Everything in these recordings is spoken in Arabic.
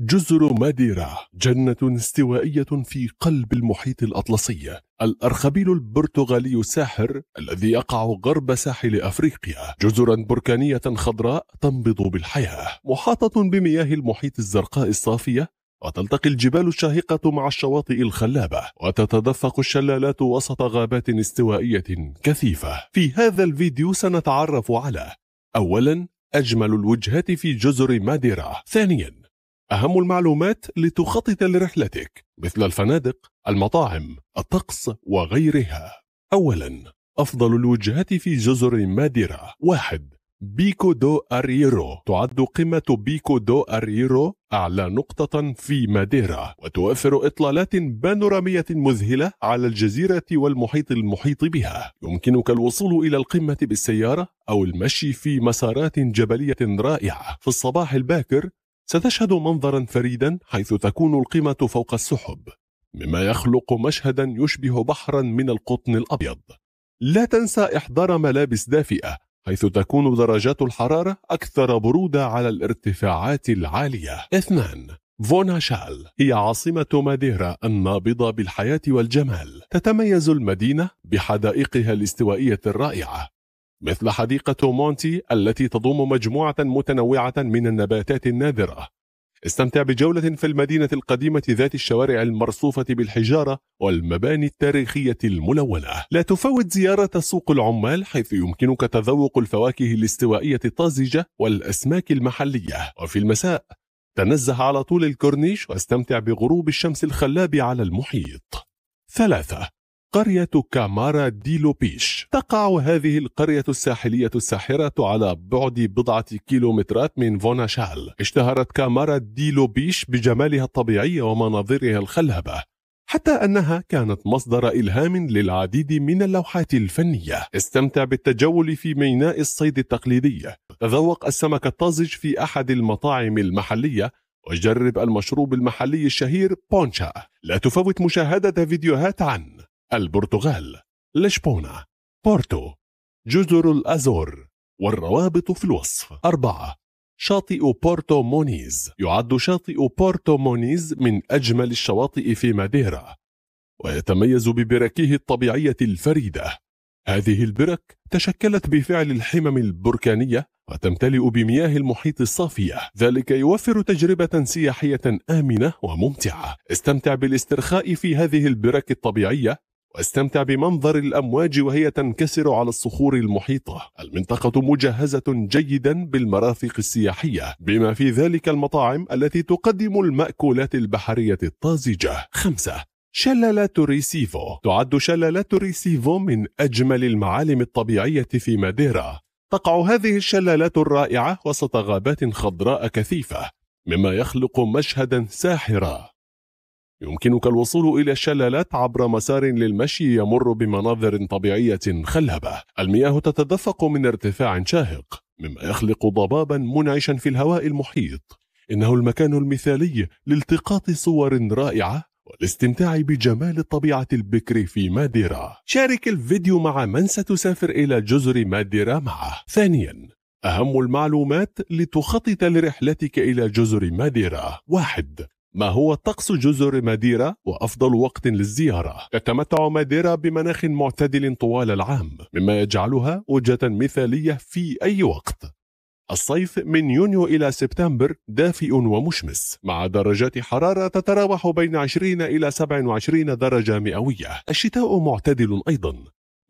جزر ماديرا جنة استوائية في قلب المحيط الأطلسي الأرخبيل البرتغالي الساحر الذي يقع غرب ساحل أفريقيا جزرا بركانية خضراء تنبض بالحياة محاطة بمياه المحيط الزرقاء الصافية وتلتقي الجبال الشاهقة مع الشواطئ الخلابة وتتدفق الشلالات وسط غابات استوائية كثيفة في هذا الفيديو سنتعرف على أولا أجمل الوجهات في جزر ماديرا ثانيا أهم المعلومات لتخطط لرحلتك مثل الفنادق، المطاعم، الطقس وغيرها. أولاً أفضل الوجهات في جزر ماديرا واحد بيكو دو أريرو تعد قمة بيكو دو أريرو أعلى نقطة في ماديرا وتوفر إطلالات بانورامية مذهلة على الجزيرة والمحيط المحيط بها يمكنك الوصول إلى القمة بالسيارة أو المشي في مسارات جبلية رائعة في الصباح الباكر ستشهد منظرا فريدا حيث تكون القمة فوق السحب مما يخلق مشهدا يشبه بحرا من القطن الأبيض لا تنسى إحضار ملابس دافئة حيث تكون درجات الحرارة أكثر برودة على الارتفاعات العالية اثنان فوناشال هي عاصمة ماديرا النابضة بالحياة والجمال تتميز المدينة بحدائقها الاستوائية الرائعة مثل حديقة مونتي التي تضم مجموعة متنوعة من النباتات النادرة استمتع بجولة في المدينة القديمة ذات الشوارع المرصوفة بالحجارة والمباني التاريخية الملونة لا تفوت زيارة سوق العمال حيث يمكنك تذوق الفواكه الاستوائية الطازجة والأسماك المحلية وفي المساء تنزه على طول الكورنيش واستمتع بغروب الشمس الخلاب على المحيط ثلاثة قرية كامارا دي لوبيش تقع هذه القرية الساحلية الساحرة على بعد بضعة كيلومترات من فوناشال اشتهرت كامارا دي لوبيش بجمالها الطبيعي ومناظرها الخلابة حتى أنها كانت مصدر إلهام للعديد من اللوحات الفنية استمتع بالتجول في ميناء الصيد التقليدي تذوق السمك الطازج في أحد المطاعم المحلية وجرب المشروب المحلي الشهير بونشا لا تفوت مشاهدة فيديوهات عن البرتغال لشبونة بورتو جزر الأزور والروابط في الوصف أربعة شاطئ بورتو مونيز يعد شاطئ بورتو مونيز من أجمل الشواطئ في ماديرا ويتميز ببركه الطبيعية الفريدة هذه البرك تشكلت بفعل الحمم البركانية وتمتلئ بمياه المحيط الصافية ذلك يوفر تجربة سياحية آمنة وممتعة استمتع بالاسترخاء في هذه البرك الطبيعية واستمتع بمنظر الأمواج وهي تنكسر على الصخور المحيطة المنطقة مجهزة جيدا بالمرافق السياحية بما في ذلك المطاعم التي تقدم المأكولات البحرية الطازجة خمسة شلالات ريسيفو تعد شلالات ريسيفو من أجمل المعالم الطبيعية في ماديرا تقع هذه الشلالات الرائعة وسط غابات خضراء كثيفة مما يخلق مشهدا ساحرا يمكنك الوصول إلى الشلالات عبر مسار للمشي يمر بمناظر طبيعية خلابة المياه تتدفق من ارتفاع شاهق مما يخلق ضبابا منعشا في الهواء المحيط إنه المكان المثالي لالتقاط صور رائعة والاستمتاع بجمال الطبيعة البكر في ماديرا شارك الفيديو مع من ستسافر إلى جزر ماديرا معه ثانيا أهم المعلومات لتخطط لرحلتك إلى جزر ماديرا واحد ما هو طقس جزر ماديرا وأفضل وقت للزيارة تتمتع ماديرا بمناخ معتدل طوال العام مما يجعلها وجهة مثالية في أي وقت الصيف من يونيو إلى سبتمبر دافئ ومشمس مع درجات حرارة تتراوح بين 20 إلى 27 درجة مئوية الشتاء معتدل أيضا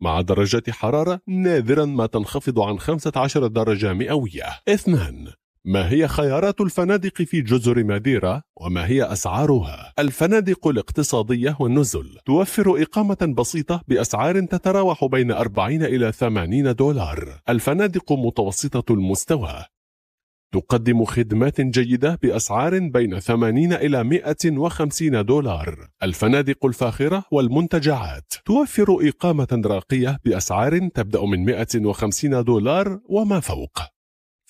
مع درجات حرارة نادرا ما تنخفض عن 15 درجة مئوية اثنان ما هي خيارات الفنادق في جزر ماديرا وما هي أسعارها؟ الفنادق الاقتصادية والنزل توفر إقامة بسيطة بأسعار تتراوح بين 40 إلى 80 دولار الفنادق متوسطة المستوى تقدم خدمات جيدة بأسعار بين 80 إلى 150 دولار الفنادق الفاخرة والمنتجعات توفر إقامة راقية بأسعار تبدأ من 150 دولار وما فوق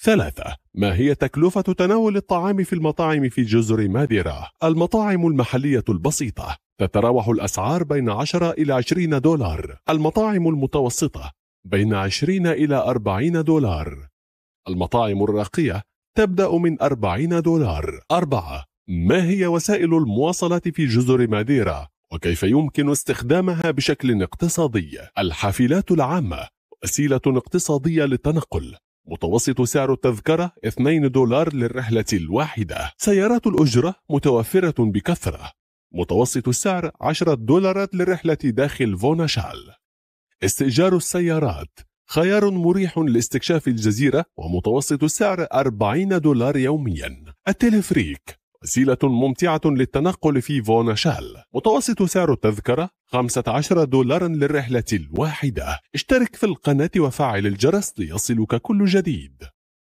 ثلاثة ما هي تكلفة تناول الطعام في المطاعم في جزر ماديرا؟ المطاعم المحلية البسيطة تتراوح الأسعار بين 10 إلى 20 دولار المطاعم المتوسطة بين 20 إلى 40 دولار المطاعم الراقية تبدأ من 40 دولار أربعة ما هي وسائل المواصلة في جزر ماديرا؟ وكيف يمكن استخدامها بشكل اقتصادي؟ الحافلات العامة وسيلة اقتصادية للتنقل متوسط سعر التذكرة 2 دولار للرحلة الواحدة سيارات الأجرة متوفرة بكثرة متوسط السعر 10 دولارات للرحلة داخل فوناشال استئجار السيارات خيار مريح لاستكشاف الجزيرة ومتوسط السعر 40 دولار يوميا التلفريك وسيلة ممتعة للتنقل في فوناشال متوسط سعر التذكرة 15 دولارا للرحلة الواحدة اشترك في القناة وفعل الجرس ليصلك كل جديد